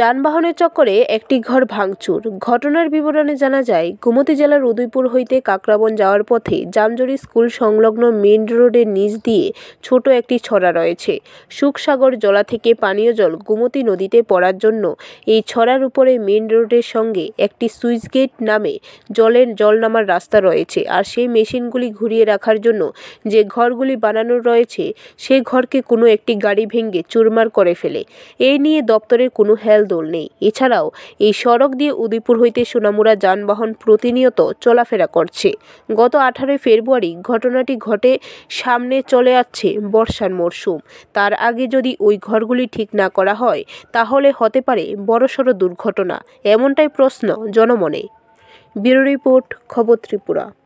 যানবাহনের চক্করে একটি ঘর ভাঙচুর ঘটনার বিবরণে জানা যায় গোমতি জেলার উদয়পুর হইতে কাকরাবন যাওয়ার পথে জামজরি স্কুল সংলগ্ন মেন রোডের নিচ দিয়ে ছোট একটি ছড়া রয়েছে সুখসাগর জলা থেকে পানীয় জল গোমতি নদীতে পড়ার জন্য এই ছড়ার উপরে মেন রোডের সঙ্গে একটি সুইচ গেট নামে জলের জল নামার রাস্তা রয়েছে আর সেই মেশিনগুলি ঘুরিয়ে রাখার জন্য যে ঘরগুলি বানানো রয়েছে সে ঘরকে কোনো একটি গাড়ি ভেঙে চুরমার করে ফেলে এই নিয়ে দপ্তরের কোনো হেল্প রেল দোল নেই এছাড়াও এই সড়ক দিয়ে উদয়পুর হইতে সোনামুড়া যানবাহন প্রতিনিয়ত চলাফেরা করছে গত আঠারোই ফেব্রুয়ারি ঘটনাটি ঘটে সামনে চলে আসছে বর্ষার মরশুম তার আগে যদি ওই ঘরগুলি ঠিক না করা হয় তাহলে হতে পারে বড়সড় দুর্ঘটনা এমনটাই প্রশ্ন জনমনে ব্যুরো রিপোর্ট খবর ত্রিপুরা